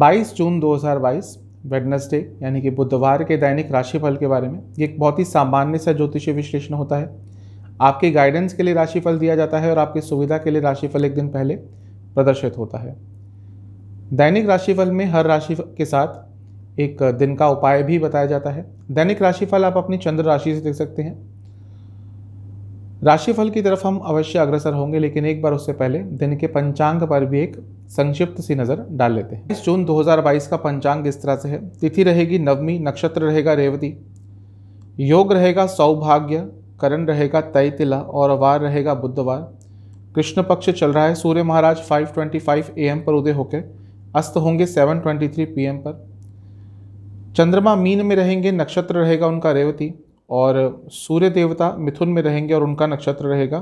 22 जून 2022 Wednesday यानी कि बुधवार के दैनिक राशिफल के बारे में ये एक बहुत ही सामान्य सा ज्योतिषीय विश्लेषण होता है आपके गाइडेंस के लिए राशिफल दिया जाता है और आपकी सुविधा के लिए राशिफल एक दिन पहले प्रदर्शित होता है दैनिक राशिफल में हर राशि के साथ एक दिन का उपाय भी बताया जाता है दैनिक राशिफल आप अपनी चंद्र राशि से देख सकते हैं राशिफल की तरफ हम अवश्य अग्रसर होंगे लेकिन एक बार उससे पहले दिन के पंचांग पर भी एक संक्षिप्त सी नज़र डाल लेते हैं इस जून 2022 का पंचांग इस तरह से है तिथि रहेगी नवमी नक्षत्र रहेगा रेवती योग रहेगा सौभाग्य करण रहेगा तिला और वार रहेगा बुधवार कृष्ण पक्ष चल रहा है सूर्य महाराज 5:25 ट्वेंटी पर उदय होकर अस्त होंगे 7:23 ट्वेंटी पर चंद्रमा मीन में रहेंगे नक्षत्र रहेगा उनका रेवती और सूर्य देवता मिथुन में रहेंगे और उनका नक्षत्र रहेगा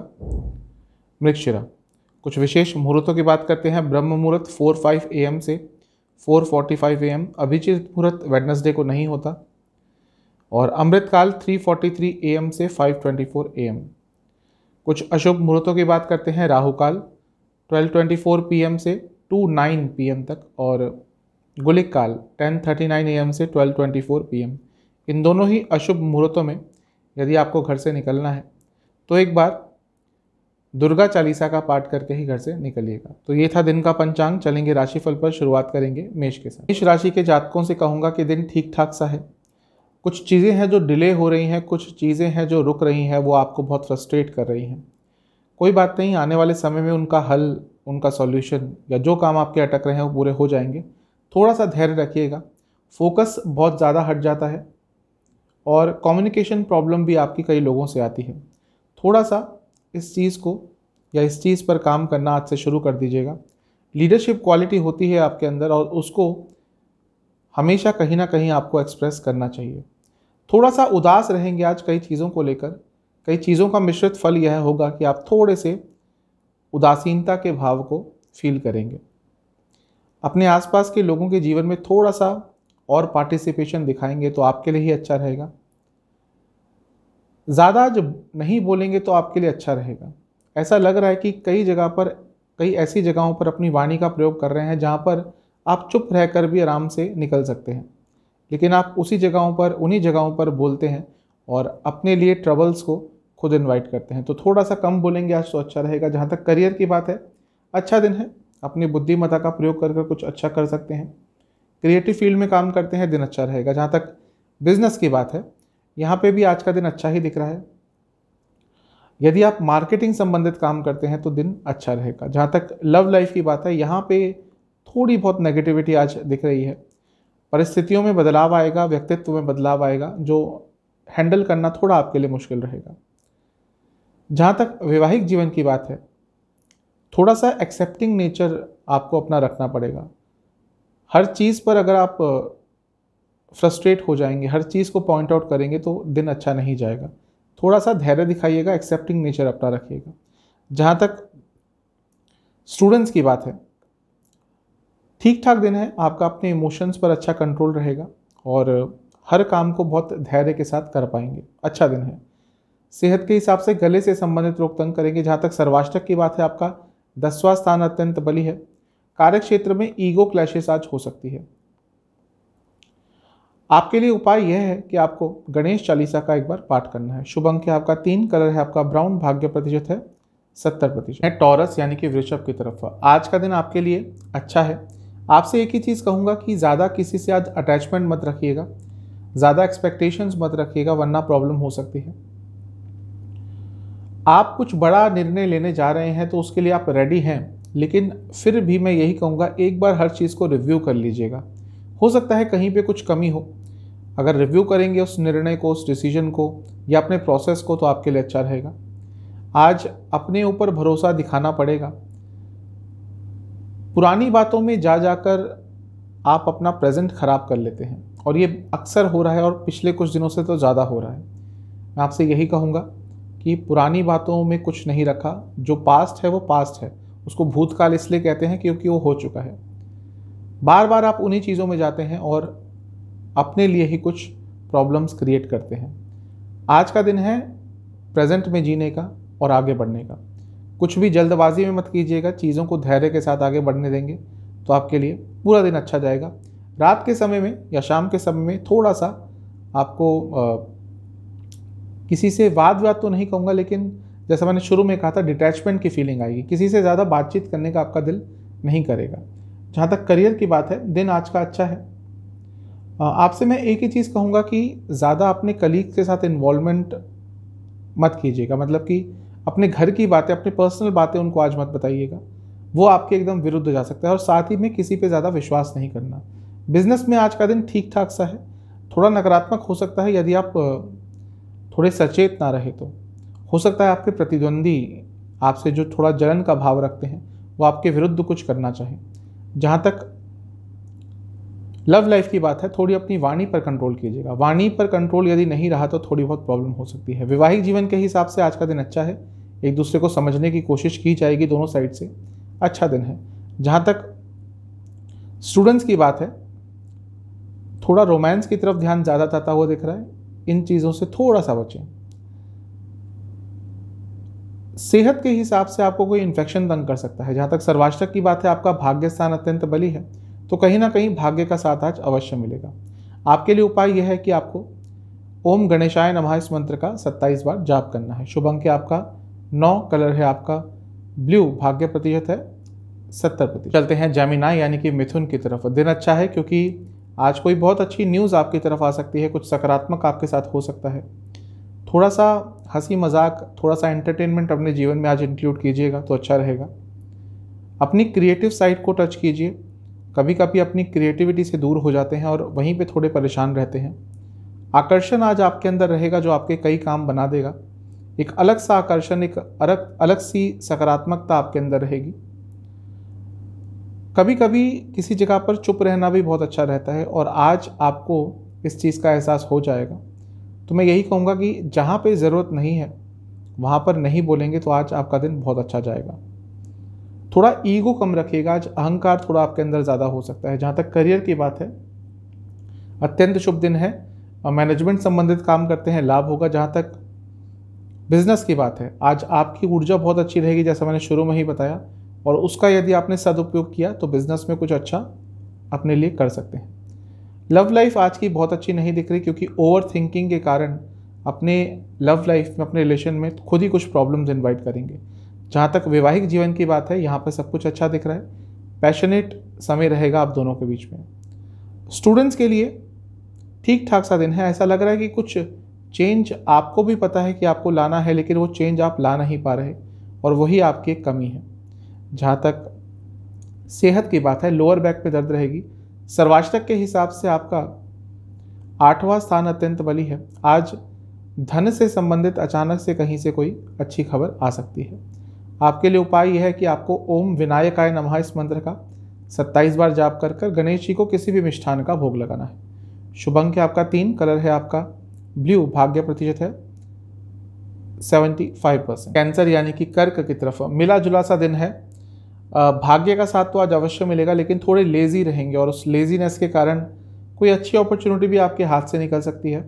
मृक्षिरा कुछ विशेष मुहूर्तों की बात करते हैं ब्रह्म मुहूर्त फोर फाइव ए एम से four forty five a m अभिचित मुहूर्त वेडनसडे को नहीं होता और अमृतकाल three forty three a m से five twenty four a m कुछ अशुभ मुहूर्तों की बात करते हैं राहुकाल twelve twenty four p m से टू नाइन पी एम तक और गुलिक काल ten thirty nine a m से twelve twenty four p m इन दोनों ही अशुभ मुहूर्तों में यदि आपको घर से निकलना है तो एक बार दुर्गा चालीसा का पाठ करके ही घर से निकलिएगा तो ये था दिन का पंचांग चलेंगे राशिफल पर शुरुआत करेंगे मेष के साथ मेष राशि के जातकों से कहूँगा कि दिन ठीक ठाक सा है कुछ चीज़ें हैं जो डिले हो रही हैं कुछ चीज़ें हैं जो रुक रही हैं वो आपको बहुत फ्रस्ट्रेट कर रही हैं कोई बात नहीं आने वाले समय में उनका हल उनका सॉल्यूशन या जो काम आपके अटक रहे हैं वो पूरे हो जाएंगे थोड़ा सा धैर्य रखिएगा फोकस बहुत ज़्यादा हट जाता है और कम्युनिकेशन प्रॉब्लम भी आपकी कई लोगों से आती है थोड़ा सा इस चीज़ को या इस चीज़ पर काम करना आज से शुरू कर दीजिएगा लीडरशिप क्वालिटी होती है आपके अंदर और उसको हमेशा कहीं ना कहीं आपको एक्सप्रेस करना चाहिए थोड़ा सा उदास रहेंगे आज कई चीज़ों को लेकर कई चीज़ों का मिश्रित फल यह होगा कि आप थोड़े से उदासीनता के भाव को फील करेंगे अपने आसपास के लोगों के जीवन में थोड़ा सा और पार्टिसिपेशन दिखाएंगे तो आपके लिए ही अच्छा रहेगा ज़्यादा जब नहीं बोलेंगे तो आपके लिए अच्छा रहेगा ऐसा लग रहा है कि कई जगह पर कई ऐसी जगहों पर अपनी वाणी का प्रयोग कर रहे हैं जहाँ पर आप चुप रहकर भी आराम से निकल सकते हैं लेकिन आप उसी जगहों पर उन्हीं जगहों पर बोलते हैं और अपने लिए ट्रबल्स को खुद इनवाइट करते हैं तो थोड़ा सा कम बोलेंगे आज तो अच्छा रहेगा जहाँ तक करियर की बात है अच्छा दिन है अपनी बुद्धिमता का प्रयोग कर कर कुछ अच्छा कर सकते हैं क्रिएटिव फील्ड में काम करते हैं दिन अच्छा रहेगा जहाँ तक बिजनेस की बात है यहाँ पे भी आज का दिन अच्छा ही दिख रहा है यदि आप मार्केटिंग संबंधित काम करते हैं तो दिन अच्छा रहेगा जहाँ तक लव लाइफ की बात है यहाँ पे थोड़ी बहुत नेगेटिविटी आज दिख रही है परिस्थितियों में बदलाव आएगा व्यक्तित्व में बदलाव आएगा जो हैंडल करना थोड़ा आपके लिए मुश्किल रहेगा जहाँ तक वैवाहिक जीवन की बात है थोड़ा सा एक्सेप्टिंग नेचर आपको अपना रखना पड़ेगा हर चीज़ पर अगर आप फ्रस्ट्रेट हो जाएंगे हर चीज़ को पॉइंट आउट करेंगे तो दिन अच्छा नहीं जाएगा थोड़ा सा धैर्य दिखाइएगा एक्सेप्टिंग नेचर अपना रखिएगा जहाँ तक स्टूडेंट्स की बात है ठीक ठाक दिन है आपका अपने इमोशंस पर अच्छा कंट्रोल रहेगा और हर काम को बहुत धैर्य के साथ कर पाएंगे अच्छा दिन है सेहत के हिसाब से गले से संबंधित रोग तंग करेंगे जहाँ तक सर्वाष्टक की बात है आपका दसवां स्थान अत्यंत बली है कार्य क्षेत्र में ईगो क्लैशेस आज हो सकती है आपके लिए उपाय यह है कि आपको गणेश चालीसा का एक बार पाठ करना है शुभ अंक है आपका तीन कलर है आपका ब्राउन भाग्य प्रतिशत है सत्तर प्रतिशत है टॉरस यानी कि वृषभ की तरफ आज का दिन आपके लिए अच्छा है आपसे एक ही चीज़ कहूँगा कि ज़्यादा किसी से आज अटैचमेंट मत रखिएगा ज़्यादा एक्सपेक्टेशंस मत रखिएगा वरना प्रॉब्लम हो सकती है आप कुछ बड़ा निर्णय लेने जा रहे हैं तो उसके लिए आप रेडी हैं लेकिन फिर भी मैं यही कहूँगा एक बार हर चीज़ को रिव्यू कर लीजिएगा हो सकता है कहीं पे कुछ कमी हो अगर रिव्यू करेंगे उस निर्णय को उस डिसीजन को या अपने प्रोसेस को तो आपके लिए अच्छा रहेगा आज अपने ऊपर भरोसा दिखाना पड़ेगा पुरानी बातों में जा जाकर आप अपना प्रेजेंट ख़राब कर लेते हैं और ये अक्सर हो रहा है और पिछले कुछ दिनों से तो ज़्यादा हो रहा है मैं आपसे यही कहूँगा कि पुरानी बातों में कुछ नहीं रखा जो पास्ट है वो पास्ट है उसको भूतकाल इसलिए कहते हैं क्योंकि वो हो चुका है बार बार आप उन्हीं चीज़ों में जाते हैं और अपने लिए ही कुछ प्रॉब्लम्स क्रिएट करते हैं आज का दिन है प्रेजेंट में जीने का और आगे बढ़ने का कुछ भी जल्दबाजी में मत कीजिएगा चीज़ों को धैर्य के साथ आगे बढ़ने देंगे तो आपके लिए पूरा दिन अच्छा जाएगा रात के समय में या शाम के समय में थोड़ा सा आपको आ, किसी से वाद विवाद तो नहीं कहूँगा लेकिन जैसा मैंने शुरू में कहा था डिटैचमेंट की फीलिंग आएगी किसी से ज़्यादा बातचीत करने का आपका दिल नहीं करेगा जहाँ तक करियर की बात है दिन आज का अच्छा है आपसे मैं एक ही चीज़ कहूँगा कि ज़्यादा अपने कलीग के साथ इन्वॉल्वमेंट मत कीजिएगा मतलब कि अपने घर की बातें अपनी पर्सनल बातें उनको आज मत बताइएगा वो आपके एकदम विरुद्ध जा सकता है और साथ ही में किसी पे ज़्यादा विश्वास नहीं करना बिजनेस में आज का दिन ठीक ठाक सा है थोड़ा नकारात्मक हो सकता है यदि आप थोड़े सचेत ना रहे तो हो सकता है आपके प्रतिद्वंदी आपसे जो थोड़ा जलन का भाव रखते हैं वो आपके विरुद्ध कुछ करना चाहें जहाँ तक लव लाइफ की बात है थोड़ी अपनी वाणी पर कंट्रोल कीजिएगा वाणी पर कंट्रोल यदि नहीं रहा तो थोड़ी बहुत प्रॉब्लम हो सकती है वैवाहिक जीवन के हिसाब से आज का दिन अच्छा है एक दूसरे को समझने की कोशिश की जाएगी दोनों साइड से अच्छा दिन है जहाँ तक स्टूडेंट्स की बात है थोड़ा रोमांस की तरफ ध्यान ज़्यादा जाता हुआ दिख रहा है इन चीज़ों से थोड़ा सा बचें सेहत के हिसाब से आपको कोई इन्फेक्शन तंग कर सकता है जहाँ तक सर्वाष्टक की बात है आपका भाग्य स्थान अत्यंत बली है तो कहीं ना कहीं भाग्य का साथ आज अवश्य मिलेगा आपके लिए उपाय यह है कि आपको ओम गणेशाय नमः इस मंत्र का 27 बार जाप करना है शुभ अंक आपका नौ कलर है आपका ब्लू भाग्य प्रतिशत है सत्तर प्रतिशत चलते हैं जैमिना यानी कि मिथुन की तरफ दिन अच्छा है क्योंकि आज कोई बहुत अच्छी न्यूज़ आपकी तरफ आ सकती है कुछ सकारात्मक आपके साथ हो सकता है थोड़ा सा हंसी मजाक थोड़ा सा एंटरटेनमेंट अपने जीवन में आज इंक्लूड कीजिएगा तो अच्छा रहेगा अपनी क्रिएटिव साइड को टच कीजिए कभी कभी अपनी क्रिएटिविटी से दूर हो जाते हैं और वहीं पे थोड़े परेशान रहते हैं आकर्षण आज आपके अंदर रहेगा जो आपके कई काम बना देगा एक अलग सा आकर्षण एक अलग अलग सी सकारात्मकता आपके अंदर रहेगी कभी कभी किसी जगह पर चुप रहना भी बहुत अच्छा रहता है और आज आपको इस चीज़ का एहसास हो जाएगा तो मैं यही कहूँगा कि जहाँ पर ज़रूरत नहीं है वहाँ पर नहीं बोलेंगे तो आज आपका दिन बहुत अच्छा जाएगा थोड़ा ईगो कम रखिएगा आज अहंकार थोड़ा आपके अंदर ज़्यादा हो सकता है जहाँ तक करियर की बात है अत्यंत शुभ दिन है मैनेजमेंट संबंधित काम करते हैं लाभ होगा जहाँ तक बिजनेस की बात है आज आपकी ऊर्जा बहुत अच्छी रहेगी जैसा मैंने शुरू में ही बताया और उसका यदि आपने सदुपयोग किया तो बिजनेस में कुछ अच्छा अपने लिए कर सकते हैं लव लाइफ आज की बहुत अच्छी नहीं दिख रही क्योंकि ओवर थिंकिंग के कारण अपने लव लाइफ में अपने रिलेशन में खुद ही कुछ प्रॉब्लम्स इन्वाइट करेंगे जहाँ तक वैवाहिक जीवन की बात है यहाँ पर सब कुछ अच्छा दिख रहा है पैशनेट समय रहेगा आप दोनों के बीच में स्टूडेंट्स के लिए ठीक ठाक सा दिन है ऐसा लग रहा है कि कुछ चेंज आपको भी पता है कि आपको लाना है लेकिन वो चेंज आप ला नहीं पा रहे और वही आपकी कमी है जहाँ तक सेहत की बात है लोअर बैक पे दर्द रहेगी सर्वाष्टक के हिसाब से आपका आठवां स्थान अत्यंत बली है आज धन से संबंधित अचानक से कहीं से कोई अच्छी खबर आ सकती है आपके लिए उपाय यह है कि आपको ओम विनायकाय नमः इस मंत्र का सत्ताईस बार जाप कर कर गणेश जी को किसी भी मिष्ठान का भोग लगाना है शुभ अंक है आपका तीन कलर है आपका ब्लू भाग्य प्रतिशत है सेवेंटी फाइव परसेंट कैंसर यानी कि कर्क की तरफ मिला जुला सा दिन है भाग्य का साथ तो आज अवश्य मिलेगा लेकिन थोड़े लेज़ी रहेंगे और उस लेज़ीनेस के कारण कोई अच्छी अपॉर्चुनिटी भी आपके हाथ से निकल सकती है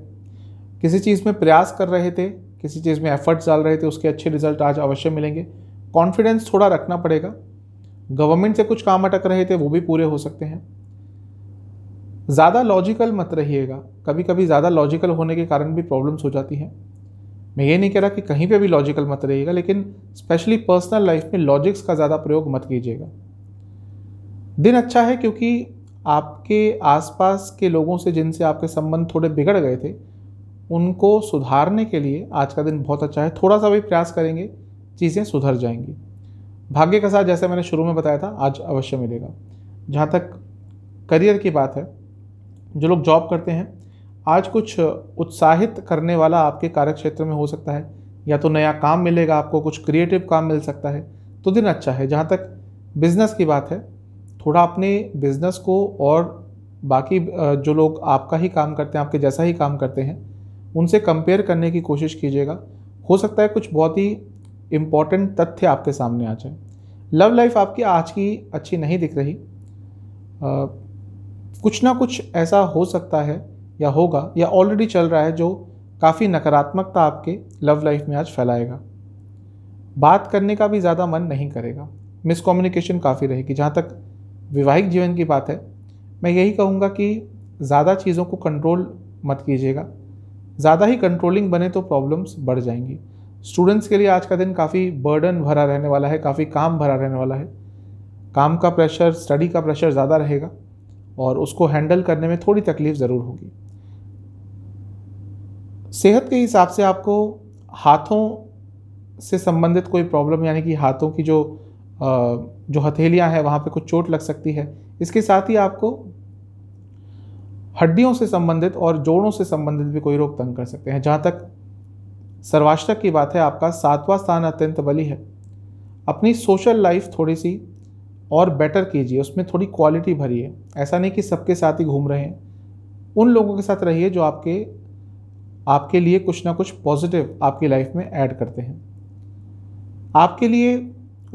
किसी चीज़ में प्रयास कर रहे थे किसी चीज़ में एफर्ट्स डाल रहे थे उसके अच्छे रिजल्ट आज अवश्य मिलेंगे कॉन्फिडेंस थोड़ा रखना पड़ेगा गवर्नमेंट से कुछ काम अटक रहे थे वो भी पूरे हो सकते हैं ज़्यादा लॉजिकल मत रहिएगा कभी कभी ज़्यादा लॉजिकल होने के कारण भी प्रॉब्लम्स हो जाती हैं मैं ये नहीं कह रहा कि कहीं पे भी लॉजिकल मत रहिएगा लेकिन स्पेशली पर्सनल लाइफ में लॉजिक्स का ज़्यादा प्रयोग मत कीजिएगा दिन अच्छा है क्योंकि आपके आसपास के लोगों से जिनसे आपके संबंध थोड़े बिगड़ गए थे उनको सुधारने के लिए आज का दिन बहुत अच्छा है थोड़ा सा भी प्रयास करेंगे चीज़ें सुधर जाएंगी भाग्य का साथ जैसे मैंने शुरू में बताया था आज अवश्य मिलेगा जहाँ तक करियर की बात है जो लोग जॉब करते हैं आज कुछ उत्साहित करने वाला आपके कार्यक्षेत्र में हो सकता है या तो नया काम मिलेगा आपको कुछ क्रिएटिव काम मिल सकता है तो दिन अच्छा है जहाँ तक बिज़नेस की बात है थोड़ा अपने बिज़नेस को और बाकी जो लोग आपका ही काम करते हैं आपके जैसा ही काम करते हैं उनसे कंपेयर करने की कोशिश कीजिएगा हो सकता है कुछ बहुत ही इम्पॉर्टेंट तथ्य आपके सामने आ जाए लव लाइफ आपकी आज की अच्छी नहीं दिख रही आ, कुछ ना कुछ ऐसा हो सकता है या होगा या ऑलरेडी चल रहा है जो काफ़ी नकारात्मकता आपके लव लाइफ में आज फैलाएगा बात करने का भी ज़्यादा मन नहीं करेगा मिसकम्युनिकेशन काफ़ी रहेगी जहाँ तक वैवाहिक जीवन की बात है मैं यही कहूँगा कि ज़्यादा चीज़ों को कंट्रोल मत कीजिएगा ज़्यादा ही कंट्रोलिंग बने तो प्रॉब्लम्स बढ़ जाएंगी स्टूडेंट्स के लिए आज का दिन काफ़ी बर्डन भरा रहने वाला है काफ़ी काम भरा रहने वाला है काम का प्रेशर स्टडी का प्रेशर ज़्यादा रहेगा और उसको हैंडल करने में थोड़ी तकलीफ़ ज़रूर होगी सेहत के हिसाब से आपको हाथों से संबंधित कोई प्रॉब्लम यानी कि हाथों की जो जो हथेलियां हैं वहाँ पे कुछ चोट लग सकती है इसके साथ ही आपको हड्डियों से संबंधित और जोड़ों से संबंधित भी कोई रोग तंग कर सकते हैं जहाँ तक सर्वाष्टक की बात है आपका सातवां स्थान अत्यंत बली है अपनी सोशल लाइफ थोड़ी सी और बेटर कीजिए उसमें थोड़ी क्वालिटी भरिए ऐसा नहीं कि सबके साथ ही घूम रहे हैं उन लोगों के साथ रहिए जो आपके आपके लिए कुछ ना कुछ पॉजिटिव आपकी लाइफ में ऐड करते हैं आपके लिए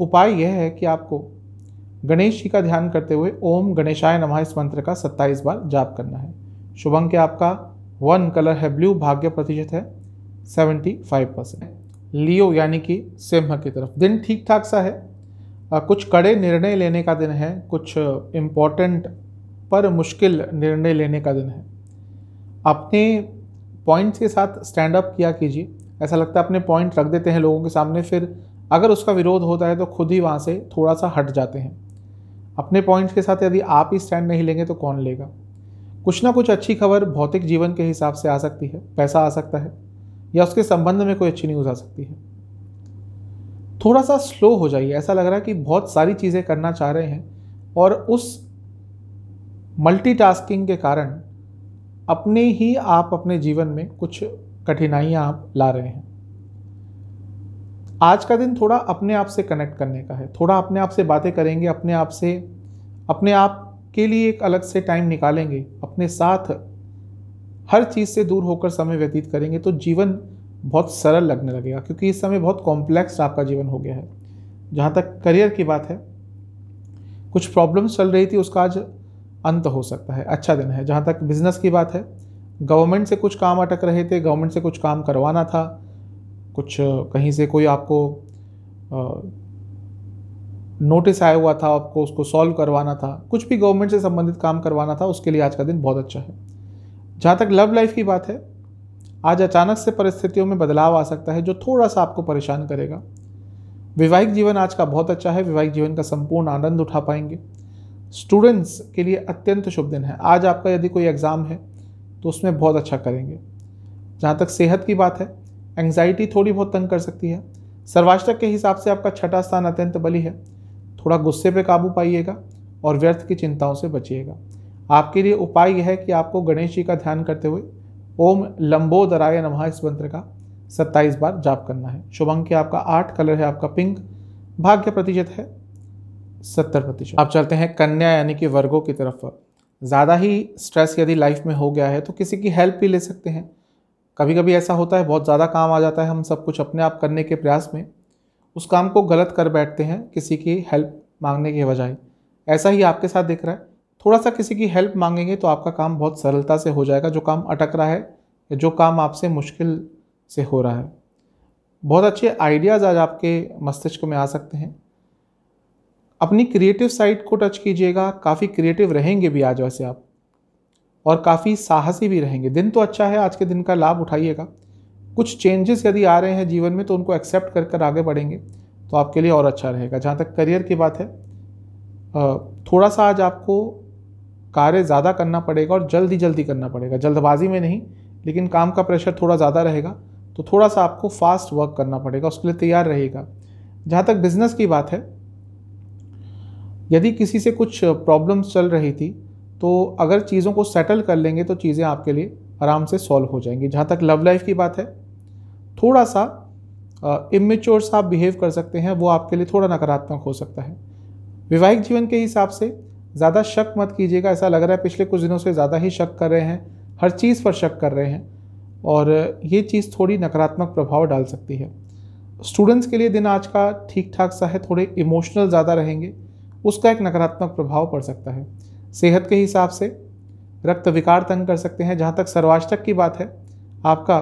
उपाय यह है कि आपको गणेश जी का ध्यान करते हुए ओम गणेशाय नमः इस मंत्र का 27 बार जाप करना है शुभ अंक आपका वन कलर है ब्लू भाग्य प्रतिशत है 75 परसेंट लियो यानी कि सिम्ह की तरफ दिन ठीक ठाक सा है कुछ कड़े निर्णय लेने का दिन है कुछ इम्पोर्टेंट पर मुश्किल निर्णय लेने का दिन है अपने पॉइंट्स के साथ स्टैंड अप किया कीजिए ऐसा लगता है अपने पॉइंट रख देते हैं लोगों के सामने फिर अगर उसका विरोध होता है तो खुद ही वहाँ से थोड़ा सा हट जाते हैं अपने पॉइंट्स के साथ यदि आप ही स्टैंड नहीं लेंगे तो कौन लेगा कुछ ना कुछ अच्छी खबर भौतिक जीवन के हिसाब से आ सकती है पैसा आ सकता है या उसके संबंध में कोई अच्छी न्यूज़ आ सकती है थोड़ा सा स्लो हो जाइए ऐसा लग रहा है कि बहुत सारी चीज़ें करना चाह रहे हैं और उस मल्टीटास्किंग के कारण अपने ही आप अपने जीवन में कुछ कठिनाइयाँ आप ला रहे हैं आज का दिन थोड़ा अपने आप से कनेक्ट करने का है थोड़ा अपने आप से बातें करेंगे अपने आप से अपने आप के लिए एक अलग से टाइम निकालेंगे अपने साथ हर चीज़ से दूर होकर समय व्यतीत करेंगे तो जीवन बहुत सरल लगने लगेगा क्योंकि इस समय बहुत कॉम्प्लेक्स आपका जीवन हो गया है जहाँ तक करियर की बात है कुछ प्रॉब्लम्स चल रही थी उसका आज अंत हो सकता है अच्छा दिन है जहाँ तक बिजनेस की बात है गवर्नमेंट से कुछ काम अटक रहे थे गवर्नमेंट से कुछ काम करवाना था कुछ कहीं से कोई आपको नोटिस आया हुआ था आपको उसको सॉल्व करवाना था कुछ भी गवर्नमेंट से संबंधित काम करवाना था उसके लिए आज का दिन बहुत अच्छा है जहाँ तक लव लाइफ की बात है आज अचानक से परिस्थितियों में बदलाव आ सकता है जो थोड़ा सा आपको परेशान करेगा वैवाहिक जीवन आज का बहुत अच्छा है वैवाहिक जीवन का संपूर्ण आनंद उठा पाएंगे स्टूडेंट्स के लिए अत्यंत शुभ दिन है आज आपका यदि कोई एग्ज़ाम है तो उसमें बहुत अच्छा करेंगे जहाँ तक सेहत की बात है एंग्जाइटी थोड़ी बहुत तंग कर सकती है सर्वाष्टक के हिसाब से आपका छठा स्थान अत्यंत बली है थोड़ा गुस्से पे काबू पाइएगा और व्यर्थ की चिंताओं से बचिएगा आपके लिए उपाय यह है कि आपको गणेश जी का ध्यान करते हुए ओम दराय नमः इस मंत्र का सत्ताईस बार जाप करना है शुभ अंक आपका आठ कलर है आपका पिंक भाग्य प्रतिशत है सत्तर प्रतिशत आप चलते हैं कन्या यानी कि वर्गों की तरफ ज़्यादा ही स्ट्रेस यदि लाइफ में हो गया है तो किसी की हेल्प भी ले सकते हैं कभी कभी ऐसा होता है बहुत ज़्यादा काम आ जाता है हम सब कुछ अपने आप करने के प्रयास में उस काम को गलत कर बैठते हैं किसी की हेल्प मांगने के बजाय ऐसा ही आपके साथ दिख रहा है थोड़ा सा किसी की हेल्प मांगेंगे तो आपका काम बहुत सरलता से हो जाएगा जो काम अटक रहा है या जो काम आपसे मुश्किल से हो रहा है बहुत अच्छे आइडियाज़ आज आपके मस्तिष्क में आ सकते हैं अपनी क्रिएटिव साइड को टच कीजिएगा काफ़ी क्रिएटिव रहेंगे भी आज वैसे आप और काफ़ी साहसी भी रहेंगे दिन तो अच्छा है आज के दिन का लाभ उठाइएगा कुछ चेंजेस यदि आ रहे हैं जीवन में तो उनको एक्सेप्ट कर कर आगे बढ़ेंगे तो आपके लिए और अच्छा रहेगा जहाँ तक करियर की बात है थोड़ा सा आज आपको कार्य ज़्यादा करना पड़ेगा और जल्दी जल्दी करना पड़ेगा जल्दबाजी में नहीं लेकिन काम का प्रेशर थोड़ा ज़्यादा रहेगा तो थोड़ा सा आपको फास्ट वर्क करना पड़ेगा उसके लिए तैयार रहेगा जहाँ तक बिज़नेस की बात है यदि किसी से कुछ प्रॉब्लम्स चल रही थी तो अगर चीज़ों को सेटल कर लेंगे तो चीज़ें आपके लिए आराम से सॉल्व हो जाएंगी जहाँ तक लव लाइफ की बात है थोड़ा सा इमेच्योर सा आप बिहेव कर सकते हैं वो आपके लिए थोड़ा नकारात्मक हो सकता है वैवाहिक जीवन के हिसाब से ज़्यादा शक मत कीजिएगा ऐसा लग रहा है पिछले कुछ दिनों से ज़्यादा ही शक कर रहे हैं हर चीज़ पर शक कर रहे हैं और ये चीज़ थोड़ी नकारात्मक प्रभाव डाल सकती है स्टूडेंट्स के लिए दिन आज का ठीक ठाक सा है थोड़े इमोशनल ज़्यादा रहेंगे उसका एक नकारात्मक प्रभाव पड़ सकता है सेहत के हिसाब से रक्त विकार तंग कर सकते हैं जहाँ तक सर्वाष्टक की बात है आपका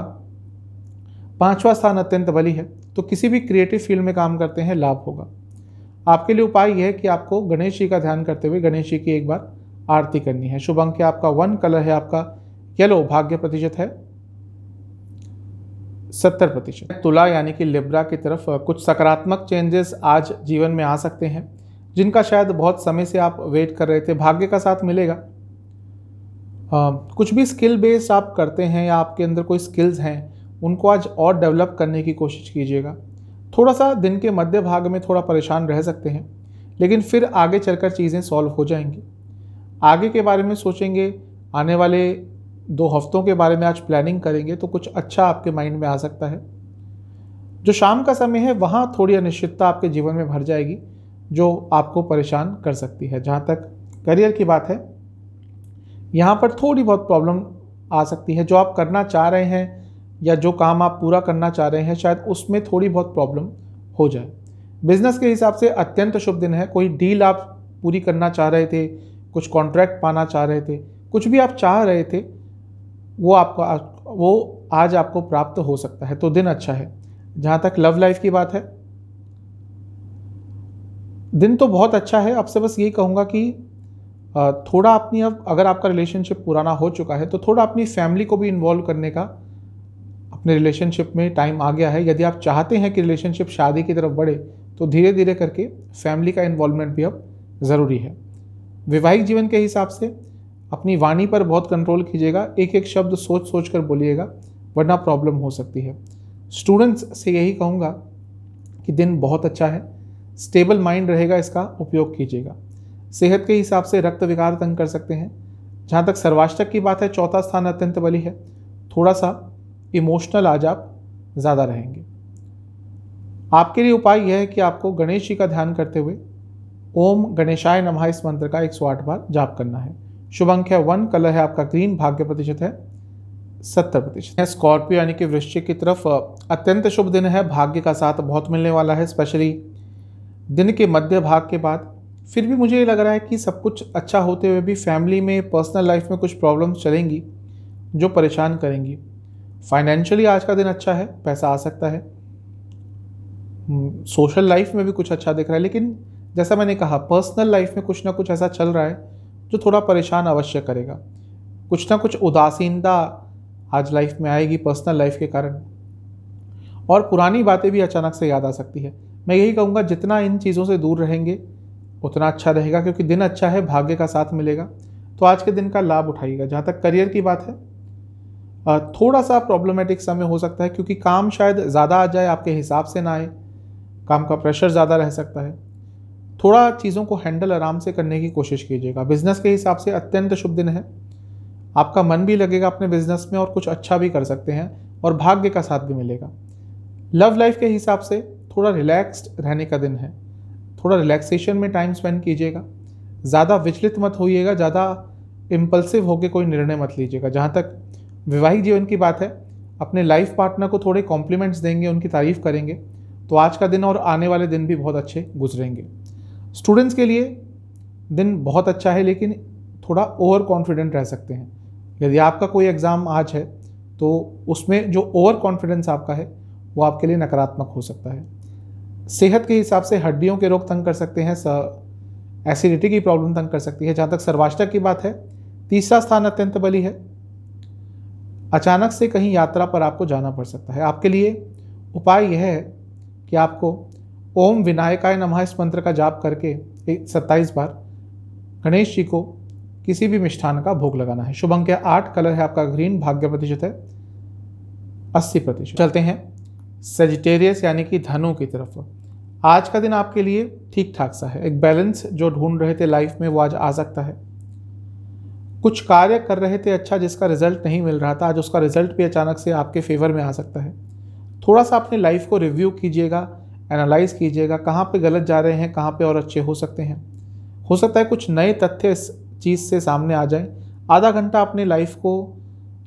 पांचवा स्थान अत्यंत बली है तो किसी भी क्रिएटिव फील्ड में काम करते हैं लाभ होगा आपके लिए उपाय यह है कि आपको गणेश जी का ध्यान करते हुए गणेश जी की एक बार आरती करनी है शुभ अंक आपका वन कलर है आपका येलो भाग्य प्रतिशत है सत्तर प्रतिशत तुला यानी कि लिब्रा की तरफ कुछ सकारात्मक चेंजेस आज जीवन में आ सकते हैं जिनका शायद बहुत समय से आप वेट कर रहे थे भाग्य का साथ मिलेगा आ, कुछ भी स्किल बेस्ड आप करते हैं या आपके अंदर कोई स्किल्स हैं उनको आज और डेवलप करने की कोशिश कीजिएगा थोड़ा सा दिन के मध्य भाग में थोड़ा परेशान रह सकते हैं लेकिन फिर आगे चलकर चीज़ें सॉल्व हो जाएंगी आगे के बारे में सोचेंगे आने वाले दो हफ्तों के बारे में आज प्लानिंग करेंगे तो कुछ अच्छा आपके माइंड में आ सकता है जो शाम का समय है वहाँ थोड़ी अनिश्चितता आपके जीवन में भर जाएगी जो आपको परेशान कर सकती है जहाँ तक करियर की बात है यहाँ पर थोड़ी बहुत प्रॉब्लम आ सकती है जो आप करना चाह रहे हैं या जो काम आप पूरा करना चाह रहे हैं शायद उसमें थोड़ी बहुत प्रॉब्लम हो जाए बिजनेस के हिसाब से अत्यंत शुभ दिन है कोई डील आप पूरी करना चाह रहे थे कुछ कॉन्ट्रैक्ट पाना चाह रहे थे कुछ भी आप चाह रहे थे वो आपको वो आज आपको प्राप्त हो सकता है तो दिन अच्छा है जहाँ तक लव लाइफ की बात है दिन तो बहुत अच्छा है आपसे बस यही कहूँगा कि थोड़ा अपनी अब अगर आपका रिलेशनशिप पुराना हो चुका है तो थोड़ा अपनी फैमिली को भी इन्वॉल्व करने का अपने रिलेशनशिप में टाइम आ गया है यदि आप चाहते हैं कि रिलेशनशिप शादी की तरफ बढ़े तो धीरे धीरे करके फैमिली का इन्वॉल्वमेंट भी अब ज़रूरी है वैवाहिक जीवन के हिसाब से अपनी वाणी पर बहुत कंट्रोल कीजिएगा एक एक शब्द सोच सोच कर बोलिएगा वरना प्रॉब्लम हो सकती है स्टूडेंट्स से यही कहूँगा कि दिन बहुत अच्छा है स्टेबल माइंड रहेगा इसका उपयोग कीजिएगा सेहत के हिसाब से रक्त विकार तंग कर सकते हैं जहाँ तक सर्वाष्टक की बात है चौथा स्थान अत्यंत बली है थोड़ा सा इमोशनल आज आप ज़्यादा रहेंगे आपके लिए उपाय यह है कि आपको गणेश जी का ध्यान करते हुए ओम गणेशाय नमः इस मंत्र का एक सौ आठ बार जाप करना है शुभ अंक है वन कलर है आपका ग्रीन भाग्य प्रतिशत है सत्तर प्रतिशत है स्कॉर्पियो यानी कि वृश्चिक की तरफ अत्यंत शुभ दिन है भाग्य का साथ बहुत मिलने वाला है स्पेशली दिन के मध्य भाग के बाद फिर भी मुझे ये लग रहा है कि सब कुछ अच्छा होते हुए भी फैमिली में पर्सनल लाइफ में कुछ प्रॉब्लम्स चलेंगी जो परेशान करेंगी फाइनेंशियली आज का दिन अच्छा है पैसा आ सकता है सोशल hmm, लाइफ में भी कुछ अच्छा दिख रहा है लेकिन जैसा मैंने कहा पर्सनल लाइफ में कुछ ना कुछ ऐसा चल रहा है जो थोड़ा परेशान अवश्य करेगा कुछ ना कुछ उदासीनता आज लाइफ में आएगी पर्सनल लाइफ के कारण और पुरानी बातें भी अचानक से याद आ सकती है मैं यही कहूँगा जितना इन चीज़ों से दूर रहेंगे उतना अच्छा रहेगा क्योंकि दिन अच्छा है भाग्य का साथ मिलेगा तो आज के दिन का लाभ उठाइएगा जहाँ तक करियर की बात है थोड़ा सा प्रॉब्लमेटिक समय हो सकता है क्योंकि काम शायद ज़्यादा आ जाए आपके हिसाब से ना आए काम का प्रेशर ज़्यादा रह सकता है थोड़ा चीज़ों को हैंडल आराम से करने की कोशिश कीजिएगा बिजनेस के हिसाब से अत्यंत शुभ दिन है आपका मन भी लगेगा अपने बिजनेस में और कुछ अच्छा भी कर सकते हैं और भाग्य का साथ भी मिलेगा लव लाइफ के हिसाब से थोड़ा रिलैक्स्ड रहने का दिन है थोड़ा रिलैक्सेशन में टाइम स्पेंड कीजिएगा ज़्यादा विचलित मत होइएगा ज़्यादा इम्पल्सिव होकर कोई निर्णय मत लीजिएगा जहाँ तक वैवाहिक जीवन की बात है अपने लाइफ पार्टनर को थोड़े कॉम्प्लीमेंट्स देंगे उनकी तारीफ़ करेंगे तो आज का दिन और आने वाले दिन भी बहुत अच्छे गुजरेंगे स्टूडेंट्स के लिए दिन बहुत अच्छा है लेकिन थोड़ा ओवर कॉन्फिडेंट रह सकते हैं यदि आपका कोई एग्ज़ाम आज है तो उसमें जो ओवर कॉन्फिडेंस आपका है वो आपके लिए नकारात्मक हो सकता है सेहत के हिसाब से हड्डियों के रोग तंग कर सकते हैं एसिडिटी की प्रॉब्लम तंग कर सकती है जहाँ तक सर्वाष्टक की बात है तीसरा स्थान अत्यंत बली है अचानक से कहीं यात्रा पर आपको जाना पड़ सकता है आपके लिए उपाय यह है कि आपको ओम विनायकाय नमः इस मंत्र का जाप करके सत्ताईस बार गणेश जी को किसी भी मिष्ठान का भोग लगाना है शुभ अंक आठ कलर है आपका ग्रीन भाग्य प्रतिशत है अस्सी प्रतिशत चलते हैं सेजिटेरियस यानी कि धनु की तरफ आज का दिन आपके लिए ठीक ठाक सा है एक बैलेंस जो ढूंढ रहे थे लाइफ में वो आज आ सकता है कुछ कार्य कर रहे थे अच्छा जिसका रिजल्ट नहीं मिल रहा था आज उसका रिजल्ट भी अचानक से आपके फेवर में आ सकता है थोड़ा सा अपने लाइफ को रिव्यू कीजिएगा एनालाइज कीजिएगा कहाँ पे गलत जा रहे हैं कहाँ पे और अच्छे हो सकते हैं हो सकता है कुछ नए तथ्य इस चीज़ से सामने आ जाए आधा घंटा अपने लाइफ को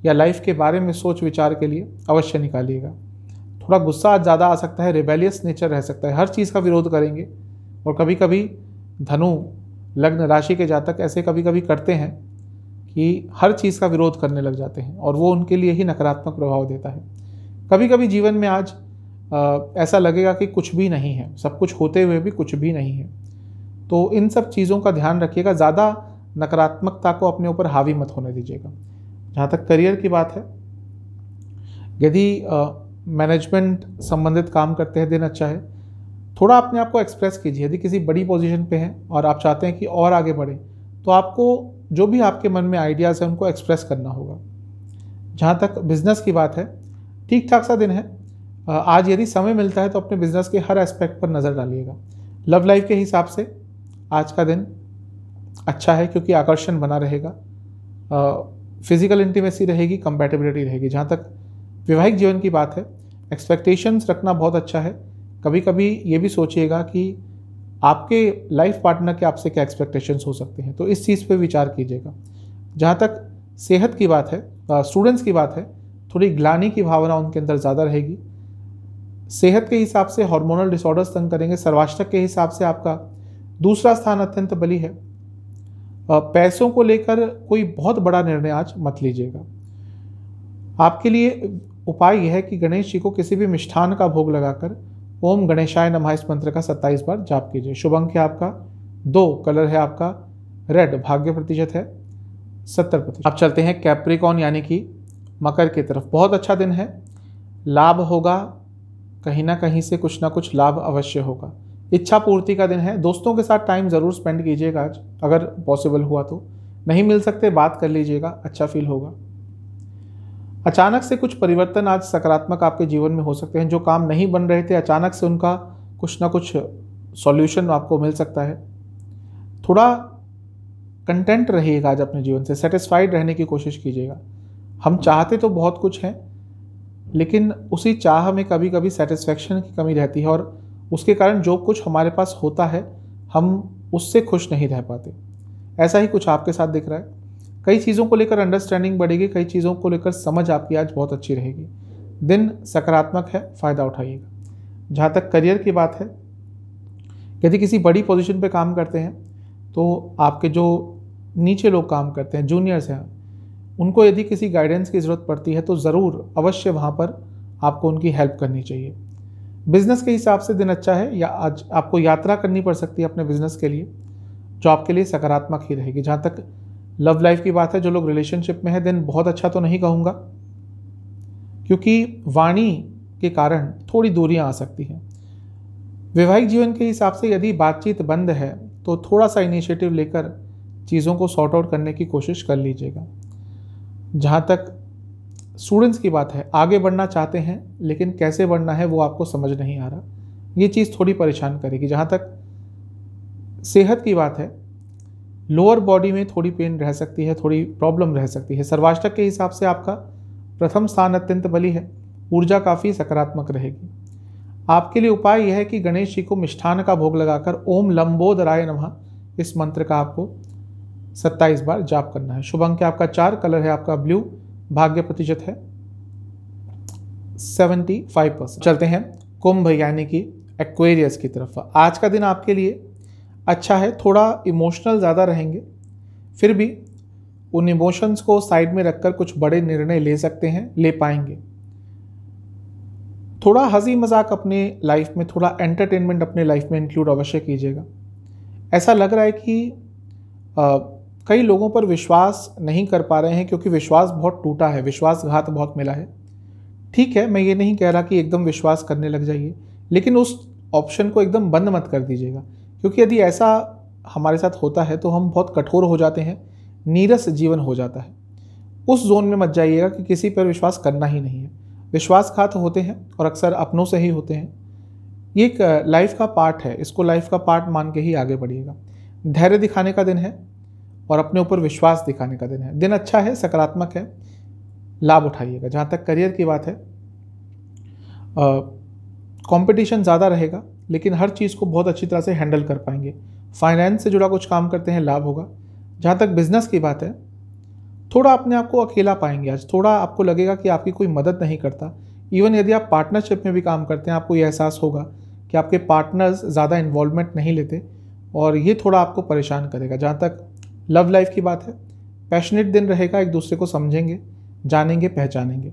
या लाइफ के बारे में सोच विचार के लिए अवश्य निकालिएगा थोड़ा गुस्सा ज़्यादा आ सकता है रिबेलियस नेचर रह सकता है हर चीज़ का विरोध करेंगे और कभी कभी धनु लग्न राशि के जातक ऐसे कभी कभी करते हैं कि हर चीज़ का विरोध करने लग जाते हैं और वो उनके लिए ही नकारात्मक प्रभाव देता है कभी कभी जीवन में आज आ, ऐसा लगेगा कि कुछ भी नहीं है सब कुछ होते हुए भी कुछ भी नहीं है तो इन सब चीज़ों का ध्यान रखिएगा ज़्यादा नकारात्मकता को अपने ऊपर हावी मत होने दीजिएगा जहाँ तक करियर की बात है यदि मैनेजमेंट संबंधित काम करते हैं दिन अच्छा है थोड़ा अपने आप को एक्सप्रेस कीजिए यदि किसी बड़ी पोजीशन पे हैं और आप चाहते हैं कि और आगे बढ़ें तो आपको जो भी आपके मन में आइडियाज़ हैं उनको एक्सप्रेस करना होगा जहाँ तक बिज़नेस की बात है ठीक ठाक सा दिन है आज यदि समय मिलता है तो अपने बिज़नेस के हर एस्पेक्ट पर नज़र डालिएगा लव लाइफ के हिसाब से आज का दिन अच्छा है क्योंकि आकर्षण बना रहेगा फिज़िकल इंटीमेसी रहेगी कंपेटेबिलिटी रहेगी जहाँ तक वैवाहिक जीवन की बात है एक्सपेक्टेशंस रखना बहुत अच्छा है कभी कभी ये भी सोचिएगा कि आपके लाइफ पार्टनर के आपसे क्या एक्सपेक्टेशंस हो सकते हैं तो इस चीज़ पे विचार कीजिएगा जहाँ तक सेहत की बात है स्टूडेंट्स की बात है थोड़ी ग्लानी की भावना उनके अंदर ज़्यादा रहेगी सेहत के हिसाब से हार्मोनल डिसऑर्डर्स तंग करेंगे सर्वाष्टक के हिसाब से आपका दूसरा स्थान अत्यंत बली है पैसों को लेकर कोई बहुत बड़ा निर्णय आज मत लीजिएगा आपके लिए उपाय यह है कि गणेश जी को किसी भी मिष्ठान का भोग लगाकर ओम गणेशाय नमः इस मंत्र का सत्ताईस बार जाप कीजिए शुभ अंक है आपका दो कलर है आपका रेड भाग्य प्रतिशत है सत्तर प्रतिशत अब चलते हैं कैप्रिकॉन यानी कि मकर की तरफ बहुत अच्छा दिन है लाभ होगा कहीं ना कहीं से कुछ ना कुछ लाभ अवश्य होगा इच्छा पूर्ति का दिन है दोस्तों के साथ टाइम ज़रूर स्पेंड कीजिएगा आज अगर पॉसिबल हुआ तो नहीं मिल सकते बात कर लीजिएगा अच्छा फील होगा अचानक से कुछ परिवर्तन आज सकारात्मक आपके जीवन में हो सकते हैं जो काम नहीं बन रहे थे अचानक से उनका कुछ ना कुछ सॉल्यूशन आपको मिल सकता है थोड़ा कंटेंट रहिएगा आज अपने जीवन से सेटिस्फाइड रहने की कोशिश कीजिएगा हम चाहते तो बहुत कुछ हैं लेकिन उसी चाह में कभी कभी सेटिस्फैक्शन की कमी रहती है और उसके कारण जो कुछ हमारे पास होता है हम उससे खुश नहीं रह पाते ऐसा ही कुछ आपके साथ दिख रहा है कई चीज़ों को लेकर अंडरस्टैंडिंग बढ़ेगी कई चीज़ों को लेकर समझ आपकी आज बहुत अच्छी रहेगी दिन सकारात्मक है फ़ायदा उठाइएगा जहाँ तक करियर की बात है यदि किसी बड़ी पोजीशन पे काम करते हैं तो आपके जो नीचे लोग काम करते हैं जूनियर्स हैं उनको यदि किसी गाइडेंस की ज़रूरत पड़ती है तो ज़रूर अवश्य वहाँ पर आपको उनकी हेल्प करनी चाहिए बिज़नेस के हिसाब से दिन अच्छा है या आज आपको यात्रा करनी पड़ सकती है अपने बिज़नेस के लिए जो आपके लिए सकारात्मक ही रहेगी जहाँ तक लव लाइफ की बात है जो लोग रिलेशनशिप में है देन बहुत अच्छा तो नहीं कहूँगा क्योंकि वाणी के कारण थोड़ी दूरियाँ आ सकती हैं वैवाहिक जीवन के हिसाब से यदि बातचीत बंद है तो थोड़ा सा इनिशिएटिव लेकर चीज़ों को सॉर्ट आउट करने की कोशिश कर लीजिएगा जहाँ तक स्टूडेंट्स की बात है आगे बढ़ना चाहते हैं लेकिन कैसे बढ़ना है वो आपको समझ नहीं आ रहा ये चीज़ थोड़ी परेशान करेगी जहाँ तक सेहत की बात है लोअर बॉडी में थोड़ी पेन रह सकती है थोड़ी प्रॉब्लम रह सकती है सर्वाष्टक के हिसाब से आपका प्रथम स्थान अत्यंत बली है ऊर्जा काफ़ी सकारात्मक रहेगी आपके लिए उपाय यह है कि गणेश जी को मिष्ठान का भोग लगाकर ओम लंबोदराय नमः इस मंत्र का आपको सत्ताईस बार जाप करना है शुभ अंक आपका चार कलर है आपका ब्लू भाग्य प्रतिशत है सेवेंटी फाइव परसेंट चलते हैं कुंभ यानी कि एक्वेरियस की तरफ आज का दिन आपके लिए अच्छा है थोड़ा इमोशनल ज़्यादा रहेंगे फिर भी उन इमोशंस को साइड में रखकर कुछ बड़े निर्णय ले सकते हैं ले पाएंगे थोड़ा हंसी मजाक अपने लाइफ में थोड़ा एंटरटेनमेंट अपने लाइफ में इंक्लूड अवश्य कीजिएगा ऐसा लग रहा है कि आ, कई लोगों पर विश्वास नहीं कर पा रहे हैं क्योंकि विश्वास बहुत टूटा है विश्वासघात बहुत मिला है ठीक है मैं ये नहीं कह रहा कि एकदम विश्वास करने लग जाइए लेकिन उस ऑप्शन को एकदम बंद मत कर दीजिएगा क्योंकि यदि ऐसा हमारे साथ होता है तो हम बहुत कठोर हो जाते हैं नीरस जीवन हो जाता है उस जोन में मत जाइएगा कि किसी पर विश्वास करना ही नहीं है विश्वासघात होते हैं और अक्सर अपनों से ही होते हैं ये एक लाइफ का पार्ट है इसको लाइफ का पार्ट मान के ही आगे बढ़िएगा धैर्य दिखाने का दिन है और अपने ऊपर विश्वास दिखाने का दिन है दिन अच्छा है सकारात्मक है लाभ उठाइएगा जहाँ तक करियर की बात है कंपटीशन ज़्यादा रहेगा लेकिन हर चीज़ को बहुत अच्छी तरह से हैंडल कर पाएंगे फाइनेंस से जुड़ा कुछ काम करते हैं लाभ होगा जहाँ तक बिजनेस की बात है थोड़ा अपने आप को अकेला पाएंगे आज थोड़ा आपको लगेगा कि आपकी कोई मदद नहीं करता इवन यदि आप पार्टनरशिप में भी काम करते हैं आपको ये एहसास होगा कि आपके पार्टनर्स ज़्यादा इन्वॉल्वमेंट नहीं लेते और ये थोड़ा आपको परेशान करेगा जहाँ तक लव लाइफ की बात है पैशनेट दिन रहेगा एक दूसरे को समझेंगे जानेंगे पहचानेंगे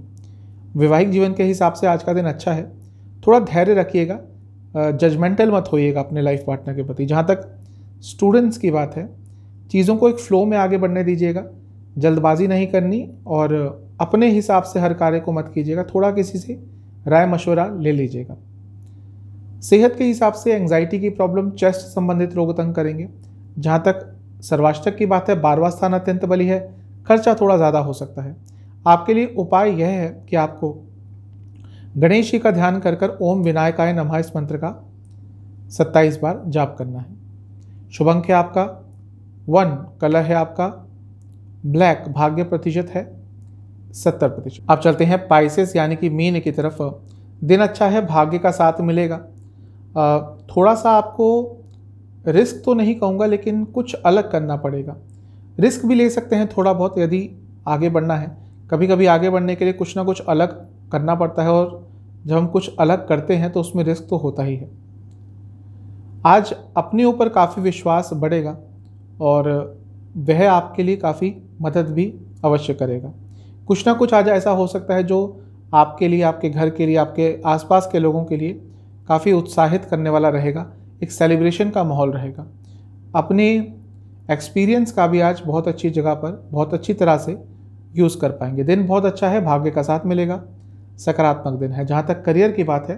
वैवाहिक जीवन के हिसाब से आज का दिन अच्छा है थोड़ा धैर्य रखिएगा जजमेंटल मत होइएगा अपने लाइफ पार्टनर के प्रति जहाँ तक स्टूडेंट्स की बात है चीज़ों को एक फ्लो में आगे बढ़ने दीजिएगा जल्दबाजी नहीं करनी और अपने हिसाब से हर कार्य को मत कीजिएगा थोड़ा किसी से राय मशवरा ले लीजिएगा सेहत के हिसाब से एंग्जाइटी की प्रॉब्लम चेस्ट संबंधित रोग तंग करेंगे जहाँ तक सर्वाष्टक की बात है बारवा स्थान अत्यंत बली है खर्चा थोड़ा ज़्यादा हो सकता है आपके लिए उपाय यह है कि आपको गणेश जी का ध्यान कर कर ओम विनायकाय नमः इस मंत्र का 27 बार जाप करना है शुभ अंक है आपका वन कलर है आपका ब्लैक भाग्य प्रतिशत है 70 प्रतिशत आप चलते हैं पाइसेस यानी कि मीन की तरफ दिन अच्छा है भाग्य का साथ मिलेगा थोड़ा सा आपको रिस्क तो नहीं कहूँगा लेकिन कुछ अलग करना पड़ेगा रिस्क भी ले सकते हैं थोड़ा बहुत यदि आगे बढ़ना है कभी कभी आगे बढ़ने के लिए कुछ ना कुछ अलग करना पड़ता है और जब हम कुछ अलग करते हैं तो उसमें रिस्क तो होता ही है आज अपने ऊपर काफ़ी विश्वास बढ़ेगा और वह आपके लिए काफ़ी मदद भी अवश्य करेगा कुछ ना कुछ आज ऐसा हो सकता है जो आपके लिए आपके घर के लिए आपके आसपास के लोगों के लिए काफ़ी उत्साहित करने वाला रहेगा एक सेलिब्रेशन का माहौल रहेगा अपने एक्सपीरियंस का भी आज बहुत अच्छी जगह पर बहुत अच्छी तरह से यूज़ कर पाएंगे दिन बहुत अच्छा है भाग्य का साथ मिलेगा सकारात्मक दिन है जहाँ तक करियर की बात है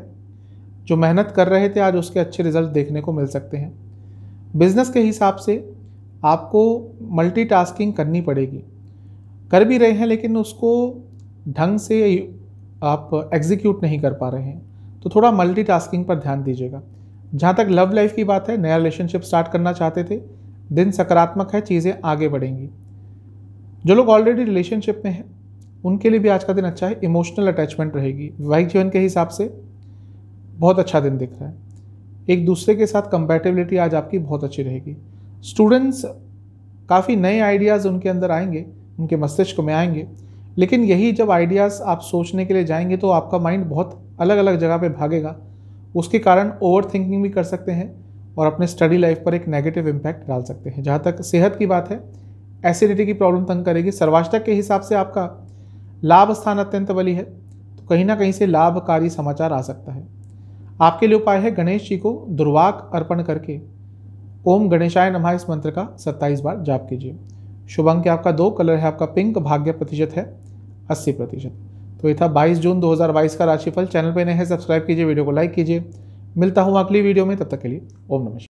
जो मेहनत कर रहे थे आज उसके अच्छे रिजल्ट देखने को मिल सकते हैं बिजनेस के हिसाब से आपको मल्टीटास्किंग करनी पड़ेगी कर भी रहे हैं लेकिन उसको ढंग से आप एग्जीक्यूट नहीं कर पा रहे हैं तो थोड़ा मल्टीटास्किंग पर ध्यान दीजिएगा जहाँ तक लव लाइफ की बात है नया रिलेशनशिप स्टार्ट करना चाहते थे दिन सकारात्मक है चीज़ें आगे बढ़ेंगी जो लोग ऑलरेडी रिलेशनशिप में हैं उनके लिए भी आज का दिन अच्छा है इमोशनल अटैचमेंट रहेगी वैवाहिक जीवन के हिसाब से बहुत अच्छा दिन दिख रहा है एक दूसरे के साथ कंपैटिबिलिटी आज आपकी बहुत अच्छी रहेगी स्टूडेंट्स काफ़ी नए आइडियाज़ उनके अंदर आएंगे उनके मस्तिष्क में आएंगे लेकिन यही जब आइडियाज़ आप सोचने के लिए जाएंगे तो आपका माइंड बहुत अलग अलग जगह पे भागेगा उसके कारण ओवर थिंकिंग भी कर सकते हैं और अपने स्टडी लाइफ पर एक नेगेटिव इम्पैक्ट डाल सकते हैं जहाँ तक सेहत की बात है एसिडिटी की प्रॉब्लम तंग करेगी सर्वाष्टक के हिसाब से आपका लाभ स्थान अत्यंत बली है तो कहीं ना कहीं से लाभकारी समाचार आ सकता है आपके लिए उपाय है गणेश जी को दुर्वाक अर्पण करके ओम गणेशाय नमः इस मंत्र का सत्ताईस बार जाप कीजिए शुभ अंक आपका दो कलर है आपका पिंक भाग्य प्रतिशत है अस्सी प्रतिशत तो ये था बाईस जून बाईस का राशिफल चैनल पर नए हैं सब्सक्राइब कीजिए वीडियो को लाइक कीजिए मिलता हूँ अगली वीडियो में तब तक के लिए ओम नमस्कार